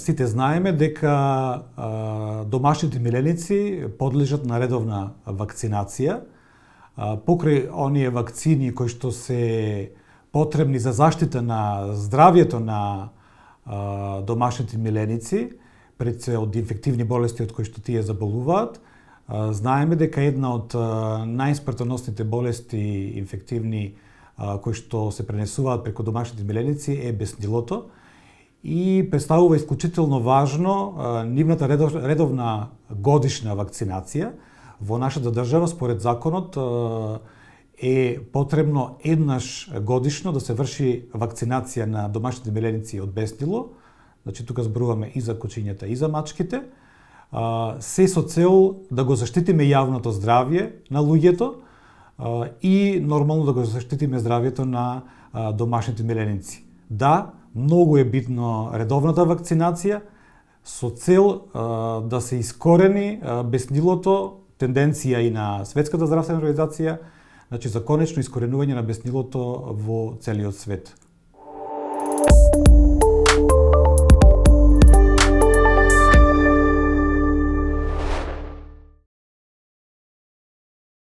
Сите знаеме дека домашните миленици подлежат на редовна вакцинација. Покрај оние вакцини кои што се потребни за заштита на здравјето на домашните миленици, пред се од инфективни болести од кои што тие заболуваат, знаеме дека една од најспретоносните болести инфективни кои што се пренесуваат преку домашните миленици е беснилото и представува исклучително важно нивната редов, редовна годишна вакцинација. Во нашата држава, според законот, е потребно еднаш годишно да се врши вакцинација на домашните миленици од бестило. Значи, тука зборуваме и за кучињата, и за мачките. Се со цел да го заштитиме јавното здравје на луѓето и нормално да го заштитиме здравјето на домашните миленици. Да, Многу е битно редовната вакцинација со цел а, да се искорени а, беснилото, тенденција и на Светската здравствена организација, значи за конечно искоренување на беснилото во целиот свет.